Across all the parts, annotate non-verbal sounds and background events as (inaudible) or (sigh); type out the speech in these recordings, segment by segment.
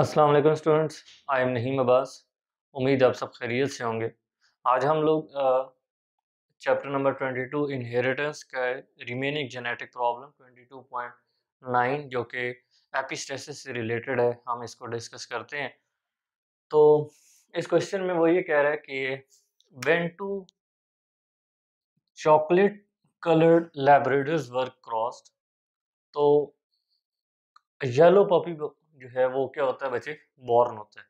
अस्सलाम वालेकुम students I am Naheem Abbas उम्मीद आप सब खैरियत से होंगे आज हम लोग चैप्टर नंबर 22 इनहेरिटेंस का रिमेनिंग जेनेटिक प्रॉब्लम 22.9 जो कि एपिस्टेसिस से रिलेटेड है हम इसको डिस्कस करते हैं तो इस क्वेश्चन में वो ये कह रहा है कि when two chocolate coloured labradors were crossed तो येलो पपी जो है वो क्या होता है बच्चे बॉर्न होते हैं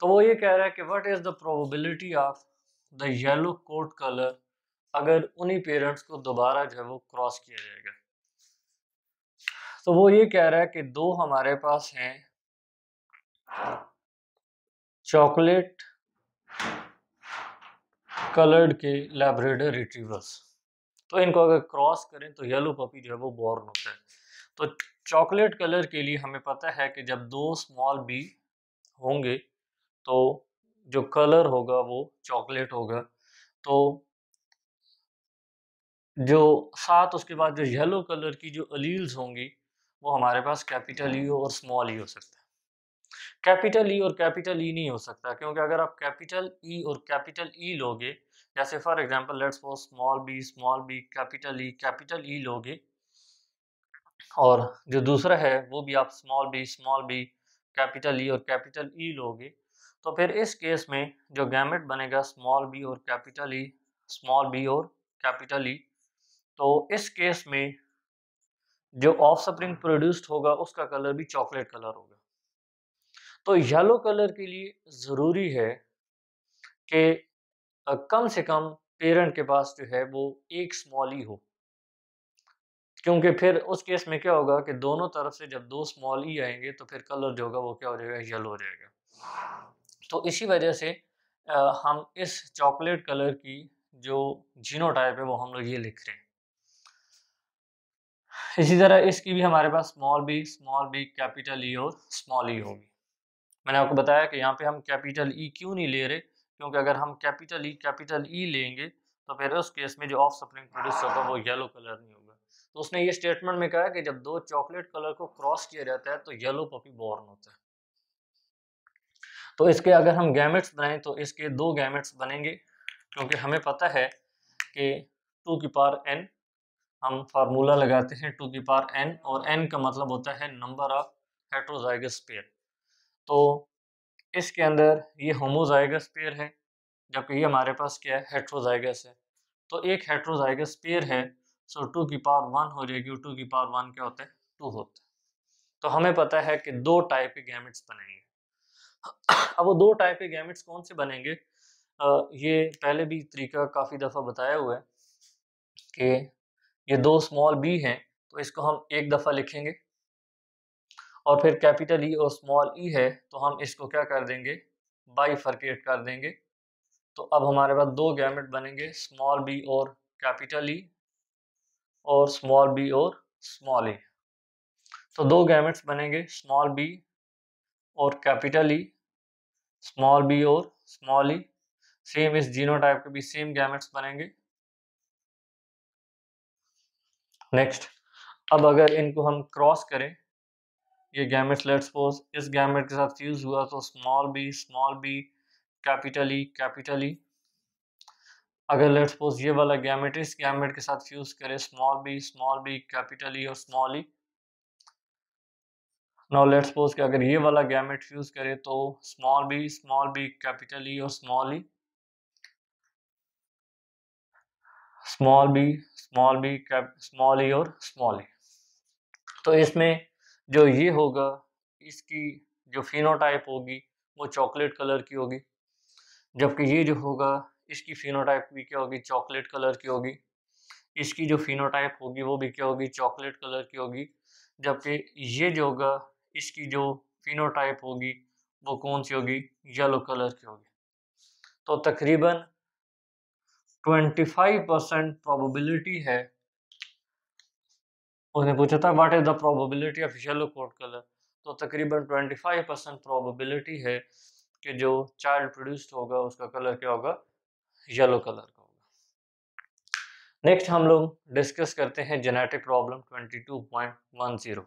तो वो ये कह रहा है कि what is the probability of the yellow coat colour अगर उन्हीं पेरेंट्स को दोबारा जो है वो क्रॉस किया जाएगा तो वो ये कह रहा है कि दो हमारे पास हैं चॉकलेट कलर्ड के लेब्रेडर रिट्रीवर्स तो इनको अगर क्रॉस करें तो येलो पपी जो है वो बॉर्न होता है तो चॉकलेट कलर के लिए हमें पता है कि जब दो स्मॉल बी होंगे तो जो कलर होगा वो चॉकलेट होगा तो जो साथ उसके बाद जो येलो कलर की जो अलील्स होंगी वो हमारे पास कैपिटल ई और स्मॉल ई हो सकता है कैपिटल ई और कैपिटल ई नहीं हो सकता क्योंकि अगर आप कैपिटल ई और कैपिटल ई लोगे जैसे for example let's for small B small B capital E capital E लोगे और जो दूसरा है वो भी आप small B small B capital E और कैपिटल ई e लोगे तो फिर इस केस में जो गैमेट बनेगा स्मॉल बी और कैपिटल ई स्मॉल बी और कैपिटल ई e, तो इस केस में जो ऑफ स्प्रिंग प्रोड्यूस्ड होगा उसका कलर भी चॉकलेट कलर होगा तो येलो कलर के लिए ज़रूरी है कि कम से कम पेरेंट के पास जो है वो एक स्मॉल ई e हो क्योंकि फिर उस केस में क्या होगा कि दोनों तरफ से जब दो स्मॉल ई आएंगे तो फिर कलर जो होगा वो क्या हो जाएगा येलो हो जाएगा तो इसी वजह से आ, हम इस चॉकलेट कलर की जो जीनो टाइप है वो हम लोग ये लिख रहे हैं इसी तरह इसकी भी हमारे पास small B small B capital E और स्मॉल ई होगी मैंने आपको बताया कि यहाँ पे हम कैपिटल ई क्यों नहीं ले रहे क्योंकि अगर हम कैपिटल ई कैपिटल ई लेंगे तो फिर उस केस में जो ऑफ स्प्रिंग प्रोड्यूस होगा वो येलो कलर नहीं होगा तो उसने ये स्टेटमेंट में कहा कि जब दो चॉकलेट कलर को क्रॉस किया जाता है तो येलो पपी बॉर्न होता है तो इसके अगर हम गैमेट्स बनाएं तो इसके दो गैमेट्स बनेंगे क्योंकि हमें पता है कि टू की पार एन हम फार्मूला लगाते हैं टू की पार एन और एन का मतलब होता है नंबर ऑफ हेट्रोजाइगस पेयर तो इसके अंदर ये होमोजाइगस पेयर है जबकि ये हमारे पास क्या है हेट्रोजाइगस है तो एक हेट्रोजाइगस पेयर है सो टू की पावर वन हो जाएगी टू की पावर वन क्या होता है टू होता है तो हमें पता है कि दो टाइप के गैमेट्स बनेंगे (coughs) अब वो दो टाइप के गैमेट्स कौन से बनेंगे आ, ये पहले भी तरीका काफ़ी दफ़ा बताया हुआ है कि ये दो स्मॉल बी हैं तो इसको हम एक दफ़ा लिखेंगे और फिर कैपिटल ई e और स्मॉल ई e है तो हम इसको क्या कर देंगे बाई फर्केट कर देंगे तो अब हमारे पास दो गैमेट बनेंगे स्मॉल बी और कैपिटल ई e। और स्मॉल बी और स्मॉल ई तो दो गैमेट्स बनेंगे स्मॉल बी और कैपिटल ई स्मॉल बी और स्मॉल ई सेम इस जीनो टाइप के भी सेम गैमेट्स बनेंगे नेक्स्ट अब अगर इनको हम क्रॉस करें ये गैमेट्स लेट सपोज इस गैमेट के साथ फ्यूज हुआ तो small B small B capital E capital E अगर लेट सपोज ये वाला गैमेट इस गैमेट के साथ फ्यूज करे small B small B capital E और small E now let suppose कि अगर ये वाला गैमेट फ्यूज करे तो small B small B capital E और small E small B small B cap small E और स्मॉल ई e। तो इसमें जो ये होगा इसकी जो फिनोटाइप होगी वो चॉकलेट कलर की होगी जबकि ये जो होगा इसकी फिनोटाइप भी क्या होगी चॉकलेट कलर की होगी इसकी जो फिनोटाइप होगी वो भी क्या होगी चॉकलेट कलर की होगी जबकि ये जो होगा इसकी जो फिनोटाइप होगी वो कौन सी होगी येलो कलर की होगी तो तकरीबन 25 परसेंट प्रॉबिलिटी है उसने पूछा था what is the probability of yellow coat colour तो तकरीबन 25 परसेंट प्रॉबिलिटी है कि जो चाइल्ड प्रोड्यूस्ड होगा उसका कलर क्या होगा येलो कलर का होगा नेक्स्ट हम लोग डिस्कस करते हैं जेनेटिक प्रॉब्लम 22.10